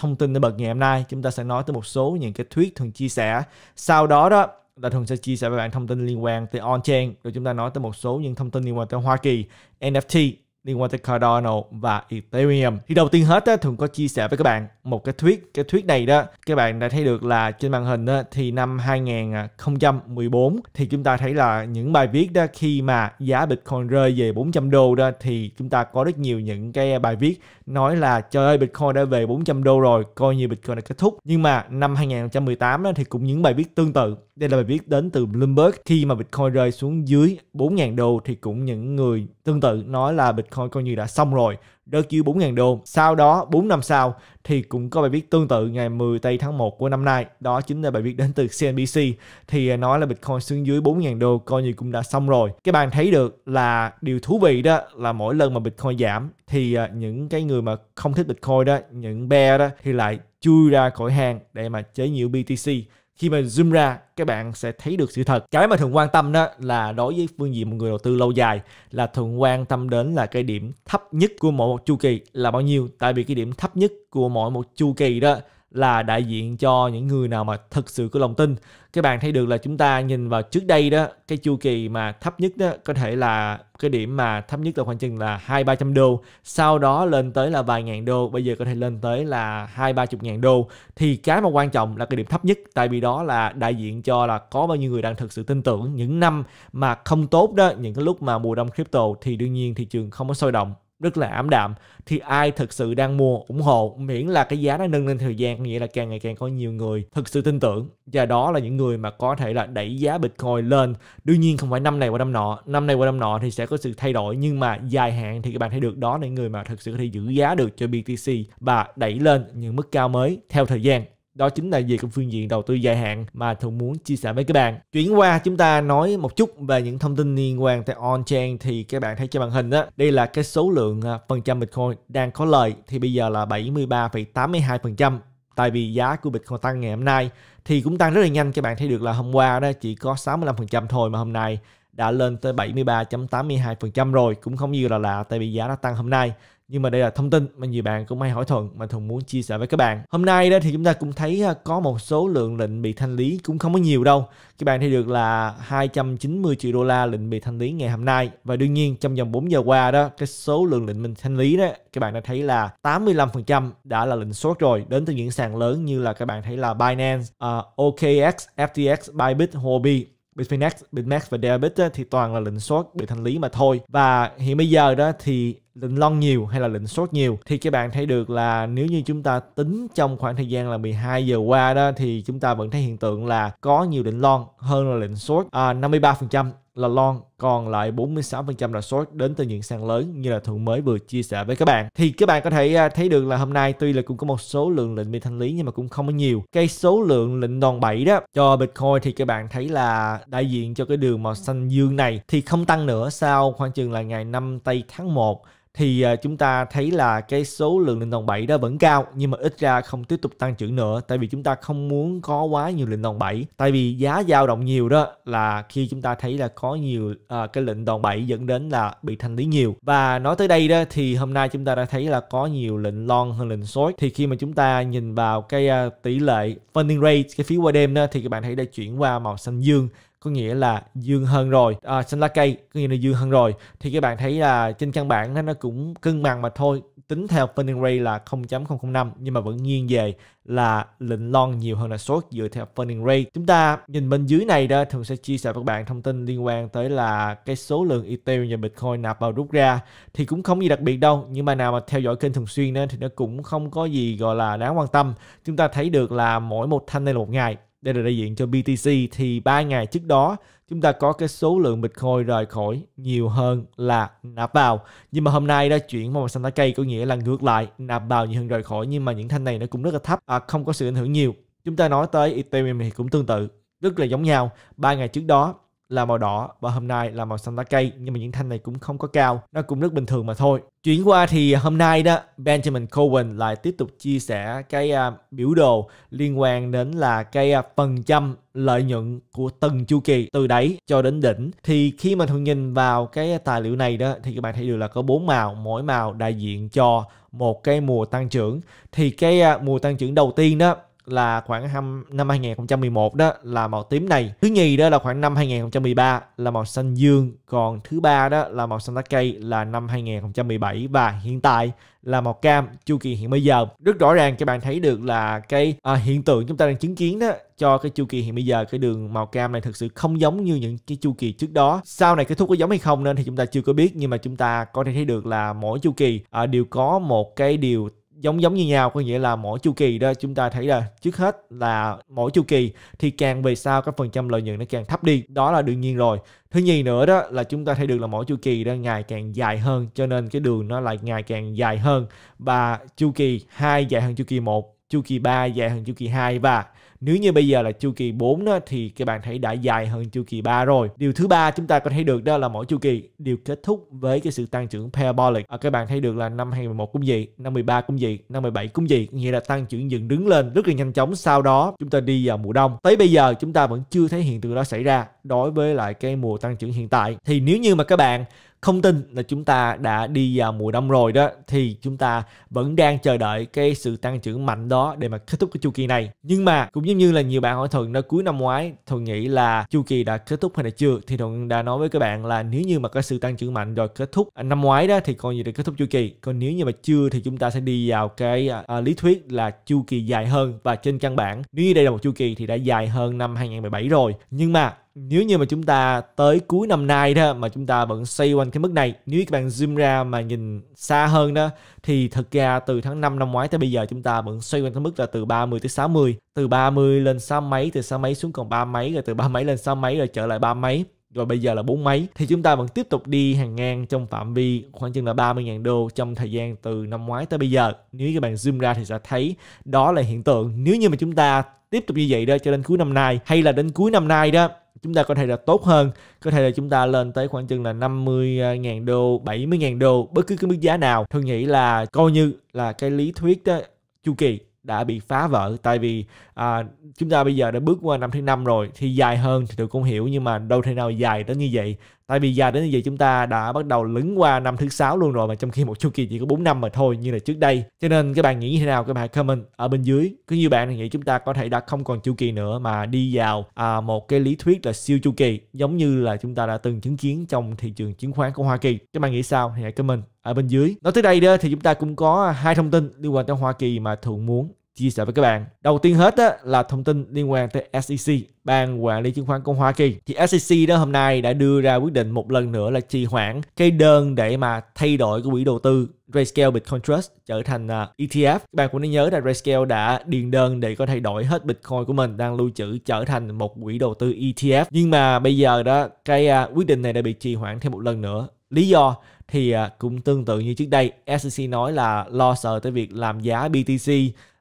thông tin nổi bật ngày hôm nay chúng ta sẽ nói tới một số những cái thuyết thường chia sẻ sau đó đó là thường sẽ chia sẻ với bạn thông tin liên quan tới on chain rồi chúng ta nói tới một số những thông tin liên quan tới Hoa Kỳ NFT liên quan tới Cardano và Ethereum. Thì đầu tiên hết á, thường có chia sẻ với các bạn một cái thuyết. Cái thuyết này đó, các bạn đã thấy được là trên màn hình á, thì năm 2014 thì chúng ta thấy là những bài viết đó khi mà giá Bitcoin rơi về 400 đô đó thì chúng ta có rất nhiều những cái bài viết nói là trời ơi Bitcoin đã về 400 đô rồi, coi như Bitcoin đã kết thúc. Nhưng mà năm 2018 đó, thì cũng những bài viết tương tự đây là bài viết đến từ Bloomberg. Khi mà Bitcoin rơi xuống dưới 4.000 đô thì cũng những người tương tự nói là Bitcoin coi như đã xong rồi, rơi dưới 4.000 đô. Sau đó 4 năm sau thì cũng có bài viết tương tự ngày 10 tây tháng 1 của năm nay. Đó chính là bài viết đến từ CNBC thì à, nói là Bitcoin xuống dưới 4.000 đô coi như cũng đã xong rồi. Các bạn thấy được là điều thú vị đó là mỗi lần mà Bitcoin giảm thì à, những cái người mà không thích Bitcoin đó, những bear đó thì lại chui ra khỏi hàng để mà chế nhiều BTC khi mà zoom ra các bạn sẽ thấy được sự thật cái mà thường quan tâm đó là đối với phương diện một người đầu tư lâu dài là thường quan tâm đến là cái điểm thấp nhất của mỗi một chu kỳ là bao nhiêu tại vì cái điểm thấp nhất của mỗi một chu kỳ đó là đại diện cho những người nào mà thực sự có lòng tin các bạn thấy được là chúng ta nhìn vào trước đây đó cái chu kỳ mà thấp nhất đó có thể là cái điểm mà thấp nhất là khoảng chừng là hai ba trăm đô sau đó lên tới là vài ngàn đô bây giờ có thể lên tới là hai ba chục ngàn đô thì cái mà quan trọng là cái điểm thấp nhất tại vì đó là đại diện cho là có bao nhiêu người đang thực sự tin tưởng những năm mà không tốt đó những cái lúc mà mùa đông crypto thì đương nhiên thị trường không có sôi động rất là ảm đạm thì ai thực sự đang mua ủng hộ miễn là cái giá nó nâng lên thời gian nghĩa là càng ngày càng có nhiều người thực sự tin tưởng và đó là những người mà có thể là đẩy giá Bitcoin lên đương nhiên không phải năm này qua năm nọ năm này qua năm nọ thì sẽ có sự thay đổi nhưng mà dài hạn thì các bạn thấy được đó là những người mà thực sự có thể giữ giá được cho BTC và đẩy lên những mức cao mới theo thời gian đó chính là về cái phương diện đầu tư dài hạn mà thường muốn chia sẻ với các bạn chuyển qua chúng ta nói một chút về những thông tin liên quan tới on chain thì các bạn thấy trên màn hình đó đây là cái số lượng à, phần trăm bitcoin đang có lời thì bây giờ là 73,82% tại vì giá của Bitcoin tăng ngày hôm nay thì cũng tăng rất là nhanh các bạn thấy được là hôm qua đó chỉ có 65% thôi mà hôm nay đã lên tới 73.82% rồi cũng không như là lạ tại vì giá đã tăng hôm nay nhưng mà đây là thông tin mà nhiều bạn cũng hay hỏi thuận mà thuận muốn chia sẻ với các bạn hôm nay đó thì chúng ta cũng thấy à, có một số lượng lệnh bị thanh lý cũng không có nhiều đâu các bạn thấy được là 290 triệu đô la lệnh bị thanh lý ngày hôm nay và đương nhiên trong vòng 4 giờ qua đó cái số lượng lệnh mình thanh lý đó các bạn đã thấy là 85% đã là lệnh short rồi đến từ những sàn lớn như là các bạn thấy là Binance, uh, OKX, FTX, Bybit, Huobi Bitfinex, Bitmax và Deribit thì toàn là lệnh short bị thanh lý mà thôi. Và hiện bây giờ đó thì lệnh long nhiều hay là lệnh short nhiều thì các bạn thấy được là nếu như chúng ta tính trong khoảng thời gian là 12 giờ qua đó thì chúng ta vẫn thấy hiện tượng là có nhiều lệnh long hơn là lệnh short à, 53% là long, còn lại 46% là short đến từ những sàn lớn như là thuận mới vừa chia sẻ với các bạn. Thì các bạn có thể à, thấy được là hôm nay tuy là cũng có một số lượng lệnh bị thanh lý nhưng mà cũng không có nhiều. Cái số lượng lệnh đòn bẩy đó cho Bitcoin thì các bạn thấy là đại diện cho cái đường màu xanh dương này thì không tăng nữa sau khoảng chừng là ngày 5 tây tháng 1 thì à, chúng ta thấy là cái số lượng linh đồng 7 đó vẫn cao nhưng mà ít ra không tiếp tục tăng trưởng nữa tại vì chúng ta không muốn có quá nhiều linh đồng 7 tại vì giá dao động nhiều đó là khi chúng ta thấy là có nhiều à, cái lệnh đòn 7 dẫn đến là bị thanh lý nhiều và nói tới đây đó thì hôm nay chúng ta đã thấy là có nhiều lệnh lon hơn lệnh short thì khi mà chúng ta nhìn vào cái uh, tỷ lệ funding rate cái phí qua đêm đó thì các bạn thấy đã chuyển qua màu xanh dương có nghĩa là dương hơn rồi à, xanh lá cây có nghĩa là dương hơn rồi thì các bạn thấy là trên căn bản nó, nó cũng cân bằng mà thôi tính theo funding rate là 0.005 nhưng mà vẫn nghiêng về là lệnh long nhiều hơn là short dựa theo funding rate chúng ta nhìn bên dưới này đó thường sẽ chia sẻ với các bạn thông tin liên quan tới là cái số lượng Ethereum và Bitcoin nạp vào rút ra thì cũng không gì đặc biệt đâu nhưng mà nào mà theo dõi kênh thường xuyên đó, thì nó cũng không có gì gọi là đáng quan tâm chúng ta thấy được là mỗi một thanh này là một ngày đây là đại diện cho BTC thì 3 ngày trước đó chúng ta có cái số lượng Bitcoin rời khỏi nhiều hơn là nạp vào. Nhưng mà hôm nay đã chuyển vào màu xanh lá cây có nghĩa là ngược lại nạp vào nhiều hơn rời khỏi nhưng mà những thanh này nó cũng rất là thấp, à, không có sự ảnh hưởng nhiều. Chúng ta nói tới Ethereum thì cũng tương tự, rất là giống nhau. ba ngày trước đó là màu đỏ và hôm nay là màu xanh lá cây nhưng mà những thanh này cũng không có cao nó cũng rất bình thường mà thôi chuyển qua thì hôm nay đó Benjamin Cohen lại tiếp tục chia sẻ cái uh, biểu đồ liên quan đến là cái uh, phần trăm lợi nhuận của từng chu kỳ từ đáy cho đến đỉnh thì khi mà thường nhìn vào cái tài liệu này đó thì các bạn thấy được là có bốn màu mỗi màu đại diện cho một cái mùa tăng trưởng thì cái uh, mùa tăng trưởng đầu tiên đó là khoảng năm 2011 đó là màu tím này. Thứ nhì đó là khoảng năm 2013 là màu xanh dương, còn thứ ba đó là màu xanh lá cây là năm 2017 và hiện tại là màu cam chu kỳ hiện bây giờ. Rất rõ ràng các bạn thấy được là cái à, hiện tượng chúng ta đang chứng kiến đó cho cái chu kỳ hiện bây giờ cái đường màu cam này thực sự không giống như những cái chu kỳ trước đó. Sau này kết thúc có giống hay không nên thì chúng ta chưa có biết nhưng mà chúng ta có thể thấy được là mỗi chu kỳ à, đều có một cái điều giống giống như nhau có nghĩa là mỗi chu kỳ đó chúng ta thấy là trước hết là mỗi chu kỳ thì càng về sau các phần trăm lợi nhuận nó càng thấp đi đó là đương nhiên rồi thứ nhì nữa đó là chúng ta thấy được là mỗi chu kỳ đó ngày càng dài hơn cho nên cái đường nó lại ngày càng dài hơn và chu kỳ 2 dài hơn chu kỳ 1 chu kỳ 3 dài hơn chu kỳ 2 và nếu như bây giờ là chu kỳ 4 đó, thì các bạn thấy đã dài hơn chu kỳ 3 rồi. Điều thứ ba chúng ta có thấy được đó là mỗi chu kỳ đều kết thúc với cái sự tăng trưởng parabolic. À, các bạn thấy được là năm 2011 cũng gì năm 13 cũng gì năm 17 cũng gì nghĩa là tăng trưởng dựng đứng lên rất là nhanh chóng. Sau đó chúng ta đi vào mùa đông. Tới bây giờ chúng ta vẫn chưa thấy hiện tượng đó xảy ra đối với lại cái mùa tăng trưởng hiện tại thì nếu như mà các bạn không tin là chúng ta đã đi vào mùa đông rồi đó thì chúng ta vẫn đang chờ đợi cái sự tăng trưởng mạnh đó để mà kết thúc cái chu kỳ này nhưng mà cũng giống như là nhiều bạn hỏi thuận đó cuối năm ngoái thuận nghĩ là chu kỳ đã kết thúc hay là chưa thì thuận đã nói với các bạn là nếu như mà có sự tăng trưởng mạnh rồi kết thúc năm ngoái đó thì coi như để kết thúc chu kỳ còn nếu như mà chưa thì chúng ta sẽ đi vào cái à, à lý thuyết là chu kỳ dài hơn và trên căn bản nếu như đây là một chu kỳ thì đã dài hơn năm 2017 rồi nhưng mà nếu như mà chúng ta tới cuối năm nay đó mà chúng ta vẫn xoay quanh cái mức này nếu các bạn zoom ra mà nhìn xa hơn đó thì thật ra từ tháng 5 năm ngoái tới bây giờ chúng ta vẫn xoay quanh cái mức là từ 30 tới 60 từ 30 lên 6 mấy từ 6 mấy xuống còn ba mấy rồi từ ba mấy lên 6 mấy rồi trở lại ba mấy rồi bây giờ là bốn mấy thì chúng ta vẫn tiếp tục đi hàng ngang trong phạm vi khoảng chừng là 30.000 đô trong thời gian từ năm ngoái tới bây giờ nếu các bạn zoom ra thì sẽ thấy đó là hiện tượng nếu như mà chúng ta tiếp tục như vậy đó cho đến cuối năm nay hay là đến cuối năm nay đó chúng ta có thể là tốt hơn có thể là chúng ta lên tới khoảng chừng là 50.000 đô 70.000 đô bất cứ cái mức giá nào tôi nghĩ là coi như là cái lý thuyết đó, chu kỳ đã bị phá vỡ tại vì à, chúng ta bây giờ đã bước qua năm thứ năm rồi thì dài hơn thì tôi cũng hiểu nhưng mà đâu thể nào dài tới như vậy tại vì giờ đến giờ chúng ta đã bắt đầu lứng qua năm thứ sáu luôn rồi mà trong khi một chu kỳ chỉ có 4 năm mà thôi như là trước đây cho nên các bạn nghĩ như thế nào các bạn comment ở bên dưới cứ như bạn nghĩ chúng ta có thể đã không còn chu kỳ nữa mà đi vào à, một cái lý thuyết là siêu chu kỳ giống như là chúng ta đã từng chứng kiến trong thị trường chứng khoán của Hoa Kỳ các bạn nghĩ sao thì hãy comment ở bên dưới nói tới đây đó thì chúng ta cũng có hai thông tin liên quan tới Hoa Kỳ mà thường muốn chia sẻ với các bạn. Đầu tiên hết á, là thông tin liên quan tới SEC, Ban Quản lý Chứng khoán Cộng Hoa Kỳ. Thì SEC đó hôm nay đã đưa ra quyết định một lần nữa là trì hoãn cái đơn để mà thay đổi của quỹ đầu tư RayScale Bitcoin Trust trở thành à, ETF. Các bạn cũng nên nhớ là RayScale đã điền đơn để có thay đổi hết Bitcoin của mình đang lưu trữ trở thành một quỹ đầu tư ETF. Nhưng mà bây giờ đó cái à, quyết định này đã bị trì hoãn thêm một lần nữa. Lý do thì à, cũng tương tự như trước đây, SEC nói là lo sợ tới việc làm giá BTC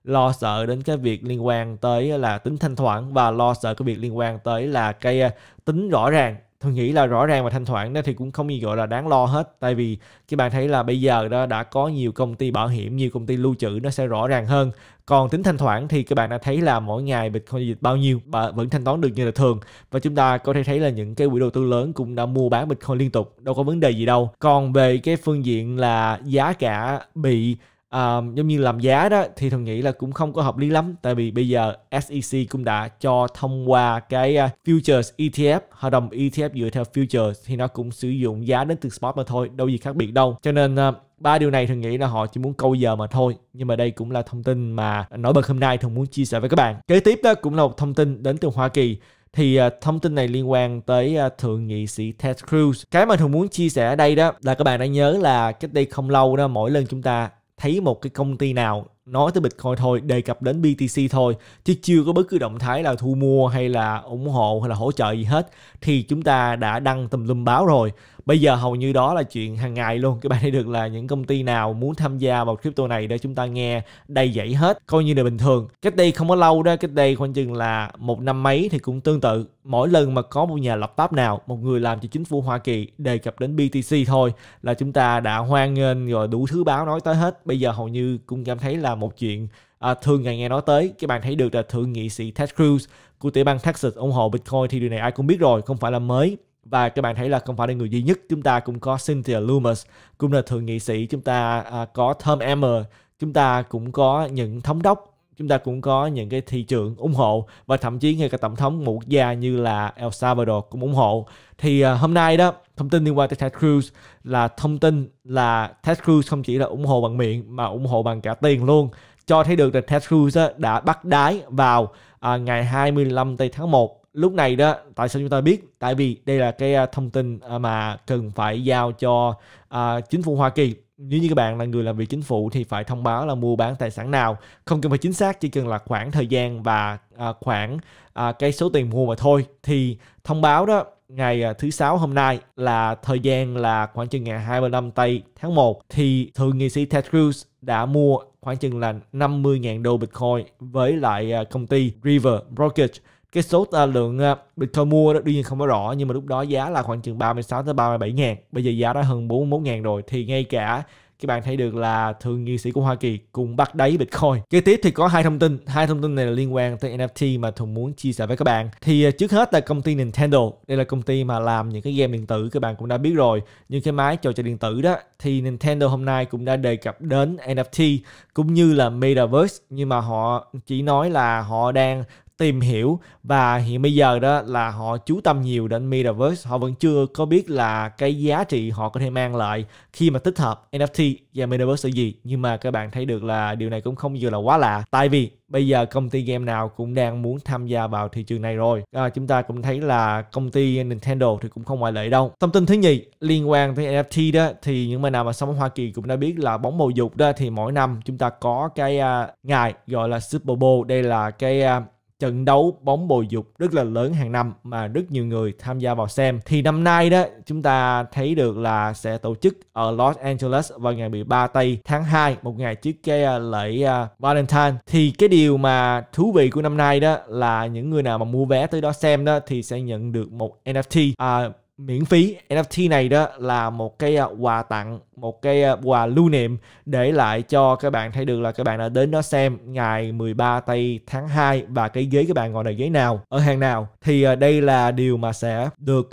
lo sợ đến cái việc liên quan tới là tính thanh thoảng và lo sợ cái việc liên quan tới là cái à, tính rõ ràng tôi nghĩ là rõ ràng và thanh thoảng đó thì cũng không gì gọi là đáng lo hết tại vì các bạn thấy là bây giờ đó đã có nhiều công ty bảo hiểm nhiều công ty lưu trữ nó sẽ rõ ràng hơn còn tính thanh thoảng thì các bạn đã thấy là mỗi ngày bitcoin dịch bao nhiêu và vẫn thanh toán được như là thường và chúng ta có thể thấy là những cái quỹ đầu tư lớn cũng đã mua bán bitcoin liên tục đâu có vấn đề gì đâu còn về cái phương diện là giá cả bị um, giống như làm giá đó thì thường nghĩ là cũng không có hợp lý lắm tại vì bây giờ SEC cũng đã cho thông qua cái uh, futures ETF hợp đồng ETF dựa theo futures thì nó cũng sử dụng giá đến từ spot mà thôi đâu gì khác biệt đâu cho nên uh, ba điều này thường nghĩ là họ chỉ muốn câu giờ mà thôi nhưng mà đây cũng là thông tin mà nổi bật hôm nay thường muốn chia sẻ với các bạn kế tiếp đó cũng là một thông tin đến từ Hoa Kỳ thì uh, thông tin này liên quan tới uh, thượng nghị sĩ Ted Cruz. Cái mà thường muốn chia sẻ ở đây đó là các bạn đã nhớ là cách đây không lâu đó mỗi lần chúng ta thấy một cái công ty nào nói tới Bitcoin thôi, đề cập đến BTC thôi, chứ chưa có bất cứ động thái là thu mua hay là ủng hộ hay là hỗ trợ gì hết thì chúng ta đã đăng tùm lum báo rồi bây giờ hầu như đó là chuyện hàng ngày luôn các bạn thấy được là những công ty nào muốn tham gia vào crypto này để chúng ta nghe đầy dẫy hết coi như là bình thường cách đây không có lâu đó cách đây khoảng chừng là một năm mấy thì cũng tương tự mỗi lần mà có một nhà lập pháp nào một người làm cho chính phủ Hoa Kỳ đề cập đến BTC thôi là chúng ta đã hoan nghênh rồi đủ thứ báo nói tới hết bây giờ hầu như cũng cảm thấy là một chuyện à, thường ngày nghe nói tới các bạn thấy được là thượng nghị sĩ Ted Cruz của tiểu bang Texas ủng hộ Bitcoin thì điều này ai cũng biết rồi không phải là mới và các bạn thấy là không phải là người duy nhất chúng ta cũng có Cynthia Loomis cũng là thượng nghị sĩ chúng ta à, có Tom Emmer chúng ta cũng có những thống đốc chúng ta cũng có những cái thị trường ủng hộ và thậm chí ngay cả tổng thống một quốc gia như là El Salvador cũng ủng hộ thì uh, hôm nay đó thông tin liên quan tới Ted Cruz là thông tin là Ted Cruz không chỉ là ủng hộ bằng miệng mà ủng hộ bằng cả tiền luôn cho thấy được là Ted Cruz đã bắt đái vào uh, ngày 25 tây tháng 1 lúc này đó tại sao chúng ta biết tại vì đây là cái à, thông tin à, mà cần phải giao cho à, chính phủ Hoa Kỳ nếu như các bạn là người làm việc chính phủ thì phải thông báo là mua bán tài sản nào không cần phải chính xác chỉ cần là khoảng thời gian và à, khoảng à, cái số tiền mua mà thôi thì thông báo đó ngày à, thứ sáu hôm nay là thời gian là khoảng chừng ngày 25 tây tháng 1 thì thượng nghị sĩ Ted Cruz đã mua khoảng chừng là 50.000 đô Bitcoin với lại công ty River Brokerage cái số lượng Bitcoin mua đó đương nhiên không có rõ nhưng mà lúc đó giá là khoảng chừng 36 tới 37 ngàn bây giờ giá đã hơn 41 ngàn rồi thì ngay cả các bạn thấy được là thượng nghị sĩ của Hoa Kỳ cùng bắt đáy Bitcoin. Kế tiếp thì có hai thông tin, hai thông tin này là liên quan tới NFT mà Thuận muốn chia sẻ với các bạn. Thì à, trước hết là công ty Nintendo, đây là công ty mà làm những cái game điện tử các bạn cũng đã biết rồi, những cái máy trò chơi điện tử đó thì Nintendo hôm nay cũng đã đề cập đến NFT cũng như là Metaverse nhưng mà họ chỉ nói là họ đang tìm hiểu và hiện bây giờ đó là họ chú tâm nhiều đến metaverse họ vẫn chưa có biết là cái giá trị họ có thể mang lại khi mà tích hợp NFT và metaverse là gì nhưng mà các bạn thấy được là điều này cũng không vừa là quá lạ tại vì bây giờ công ty game nào cũng đang muốn tham gia vào thị trường này rồi à, chúng ta cũng thấy là công ty Nintendo thì cũng không ngoại lệ đâu thông tin thứ nhì liên quan tới NFT đó thì những bạn nào mà sống ở Hoa Kỳ cũng đã biết là bóng bầu dục đó thì mỗi năm chúng ta có cái uh, ngày gọi là Super Bowl đây là cái uh, trận đấu bóng bồi dục rất là lớn hàng năm mà rất nhiều người tham gia vào xem thì năm nay đó chúng ta thấy được là sẽ tổ chức ở Los Angeles vào ngày 13 tây tháng 2 một ngày trước cái à, lễ à, Valentine thì cái điều mà thú vị của năm nay đó là những người nào mà mua vé tới đó xem đó thì sẽ nhận được một NFT à, miễn phí NFT này đó là một cái à, quà tặng một cái à, quà lưu niệm để lại cho các bạn thấy được là các bạn đã đến đó xem ngày 13 tây tháng 2 và cái ghế các bạn ngồi ở ghế nào ở hàng nào thì à, đây là điều mà sẽ được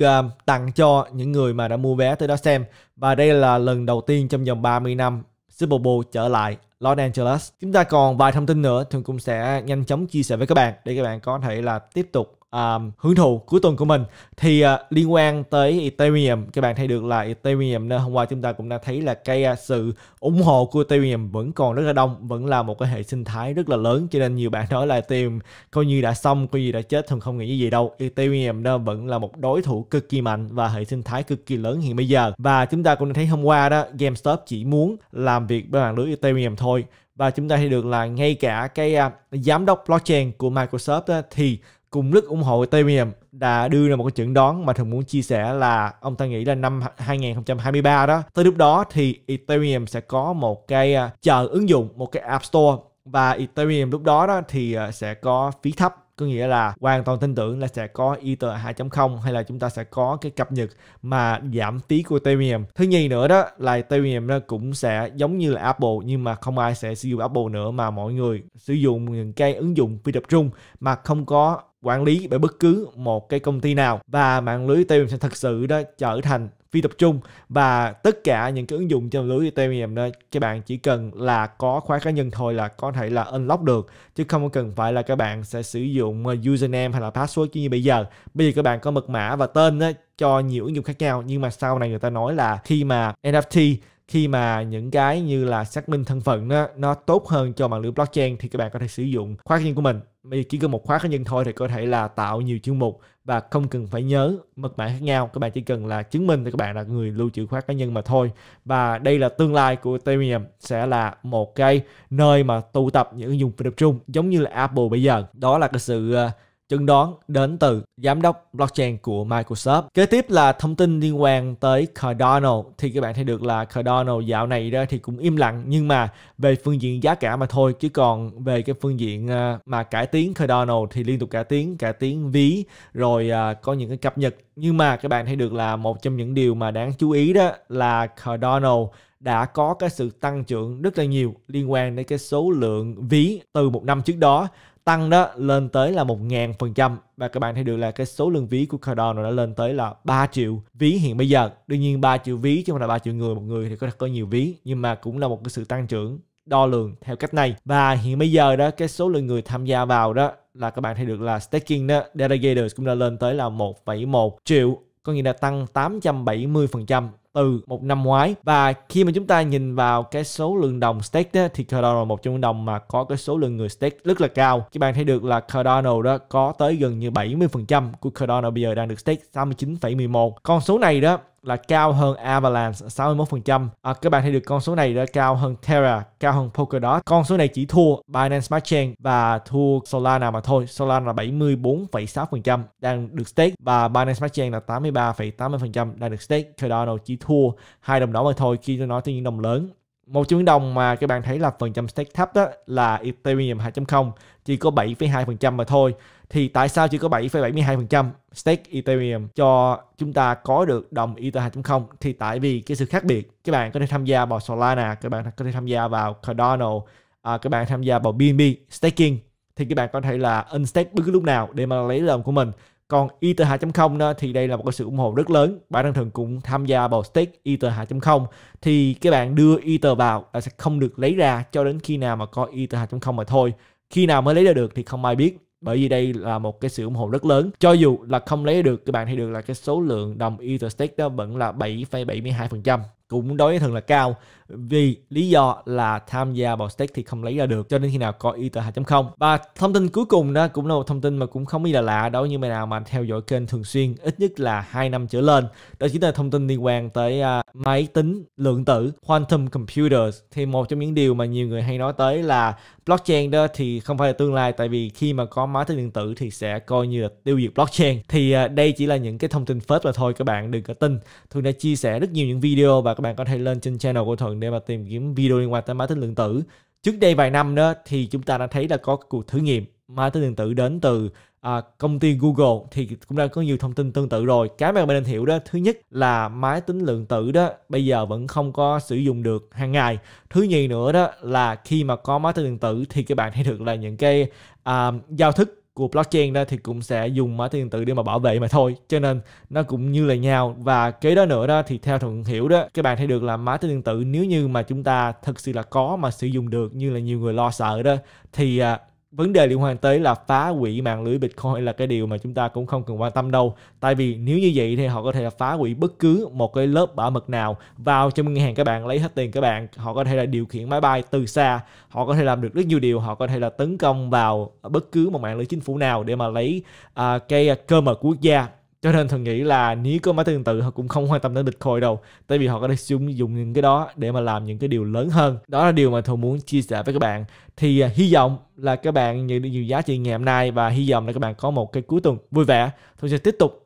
tặng cho những người mà đã mua vé tới đó xem và đây là lần đầu tiên trong vòng 30 năm Super Bowl trở lại Los Angeles. Chúng ta còn vài thông tin nữa, thường cũng sẽ nhanh chóng chia sẻ với các bạn để các bạn có thể là tiếp tục um, hưởng thụ cuối tuần của mình thì uh, liên quan tới Ethereum các bạn thấy được là Ethereum hôm qua chúng ta cũng đã thấy là cái uh, sự ủng hộ của Ethereum vẫn còn rất là đông vẫn là một cái hệ sinh thái rất là lớn cho nên nhiều bạn nói là Ethereum coi như đã xong coi như đã chết thường không nghĩ gì đâu Ethereum đó vẫn là một đối thủ cực kỳ mạnh và hệ sinh thái cực kỳ lớn hiện bây giờ và chúng ta cũng đã thấy hôm qua đó GameStop chỉ muốn làm việc với mạng lưới Ethereum thôi và chúng ta thấy được là ngay cả cái uh, giám đốc blockchain của Microsoft đó, thì cùng lúc ủng hộ Ethereum đã đưa ra một cái chẩn đoán mà thường muốn chia sẻ là ông ta nghĩ là năm 2023 đó tới lúc đó thì Ethereum sẽ có một cái à, chợ ứng dụng một cái App Store và Ethereum lúc đó đó thì à, sẽ có phí thấp có nghĩa là hoàn toàn tin tưởng là sẽ có Ether 2.0 hay là chúng ta sẽ có cái cập nhật mà giảm phí của Ethereum. Thứ nhì nữa đó là Ethereum nó cũng sẽ giống như là Apple nhưng mà không ai sẽ sử dụng Apple nữa mà mọi người sử dụng những cái ứng dụng phi tập trung mà không có quản lý bởi bất cứ một cái công ty nào và mạng lưới Ethereum sẽ thật sự đó trở thành phi tập trung và tất cả những cái ứng dụng trên lưới Ethereum đó các bạn chỉ cần là có khóa cá nhân thôi là có thể là unlock được chứ không cần phải là các bạn sẽ sử dụng ờ, username hay là password như bây giờ bây giờ các bạn có mật mã và tên đó cho nhiều ứng dụng khác nhau nhưng mà sau này người ta nói là khi mà NFT khi mà những cái như là xác minh thân phận đó, nó tốt hơn cho mạng lưới blockchain thì các bạn có thể sử dụng khóa cá nhân của mình bây chỉ cần một khóa cá nhân thôi thì có thể là tạo nhiều chương mục và không cần phải nhớ mật mã khác nhau các bạn chỉ cần là chứng minh là các bạn là người lưu trữ khóa cá nhân mà thôi và đây là tương lai của Ethereum sẽ là một cái nơi mà tụ tập những ứng dụng tập trung giống như là Apple bây giờ đó là cái sự ờ, chẩn đoán đến từ giám đốc blockchain của Microsoft. Kế tiếp là thông tin liên quan tới Cardano thì các bạn thấy được là Cardano dạo này đó thì cũng im lặng nhưng mà về phương diện giá cả mà thôi chứ còn về cái phương diện à, mà cải tiến Cardano thì liên tục cải tiến, cải tiến ví rồi à, có những cái cập nhật nhưng mà các bạn thấy được là một trong những điều mà đáng chú ý đó là Cardano đã có cái sự tăng trưởng rất là nhiều liên quan đến cái số lượng ví từ một năm trước đó tăng đó lên tới là 1.000% và các bạn thấy được là cái số lượng ví của Cardano đã lên tới là 3 triệu ví hiện bây giờ. Đương nhiên 3 triệu ví chứ không là 3 triệu người, một người thì có có nhiều ví nhưng mà cũng là một cái sự tăng trưởng đo lường theo cách này và hiện bây giờ đó cái số lượng người tham gia vào đó là các bạn thấy được là staking đó delegators cũng đã lên tới là 1,1 triệu có nghĩa là tăng 870% từ một năm ngoái và khi mà chúng ta nhìn vào cái số lượng đồng stake đó, thì Cardano là một trong những đồng mà có cái số lượng người stake rất là cao các bạn thấy được là Cardano đó có tới gần như 70% của Cardano bây giờ đang được stake 69,11 con số này đó là cao hơn Avalanche 61%. À, các bạn thấy được con số này đã cao hơn Terra, cao hơn Polkadot. Con số này chỉ thua Binance Smart Chain và thua Solana mà thôi. Solana là 74,6% đang được stake và Binance Smart Chain là 83,80% đang được stake. Cardano chỉ thua hai đồng đó mà thôi khi nó nói tới những đồng lớn một trong những đồng mà các bạn thấy là phần trăm stake thấp đó là Ethereum 2.0 chỉ có 7,2% mà thôi. Thì tại sao chỉ có 7,72% stake Ethereum cho chúng ta có được đồng Ether 2.0? Thì tại vì cái sự khác biệt, các bạn có thể tham gia vào Solana, các bạn có thể tham gia vào Cardano, à, các bạn tham gia vào BNB staking thì các bạn có thể là unstake bất cứ lúc nào để mà lấy đồng của mình còn Ether 2.0 đó, thì đây là một cái sự ủng hộ rất lớn Bạn thân thường cũng tham gia vào stake Ether 2.0 thì các bạn đưa Ether vào là sẽ không được lấy ra cho đến khi nào mà có Ether 2.0 mà thôi khi nào mới lấy ra được thì không ai biết bởi vì đây là một cái sự ủng hộ rất lớn cho dù là không lấy được các bạn thấy được là cái số lượng đồng Ether stake đó vẫn là 7,72% cũng đối với thường là cao vì lý do là tham gia vào stake thì không lấy ra được cho nên khi nào có Ether 2.0 và thông tin cuối cùng đó cũng là một thông tin mà cũng không biết là lạ đối như mày nào mà theo dõi kênh thường xuyên ít nhất là 2 năm trở lên đó chính là thông tin liên quan tới uh, máy tính lượng tử quantum computers thì một trong những điều mà nhiều người hay nói tới là blockchain đó thì không phải là tương lai tại vì khi mà có máy tính lượng tử thì sẽ coi như là tiêu diệt blockchain thì uh, đây chỉ là những cái thông tin phết mà thôi các bạn đừng có tin tôi đã chia sẻ rất nhiều những video và các bạn có thể lên trên channel của Thuận để mà tìm kiếm video liên quan tới máy tính lượng tử. Trước đây vài năm đó thì chúng ta đã thấy là có cuộc thử nghiệm máy tính lượng tử đến từ à, công ty Google thì cũng đã có nhiều thông tin tương tự rồi. Cái mà bạn nên hiểu đó, thứ nhất là máy tính lượng tử đó bây giờ vẫn không có sử dụng được hàng ngày. Thứ nhì nữa đó là khi mà có máy tính lượng tử thì các bạn thấy được là những cái à, giao thức của blockchain ra thì cũng sẽ dùng mã tiền tự để mà bảo vệ mà thôi cho nên nó cũng như là nhau và kế đó nữa đó thì theo thuận hiểu đó các bạn thấy được là mã tiền tự nếu như mà chúng ta thực sự là có mà sử dụng được như là nhiều người lo sợ đó thì à, vấn đề liên quan tới là phá hủy mạng lưới Bitcoin là cái điều mà chúng ta cũng không cần quan tâm đâu. Tại vì nếu như vậy thì họ có thể là phá hủy bất cứ một cái lớp bảo mật nào vào trong ngân hàng các bạn lấy hết tiền các bạn. Họ có thể là điều khiển máy bay từ xa. Họ có thể làm được rất nhiều điều. Họ có thể là tấn công vào bất cứ một mạng lưới chính phủ nào để mà lấy uh, cái à, cơ mật quốc gia cho nên thường nghĩ là nếu có máy tương tự họ cũng không quan tâm đến bitcoin đâu tại vì họ có thể dùng dùng những cái đó để mà làm những cái điều lớn hơn đó là điều mà thù muốn chia sẻ với các bạn thì à, hy vọng là các bạn nhận được nhiều giá trị ngày hôm nay và hy vọng là các bạn có một cái cuối tuần vui vẻ tôi sẽ tiếp tục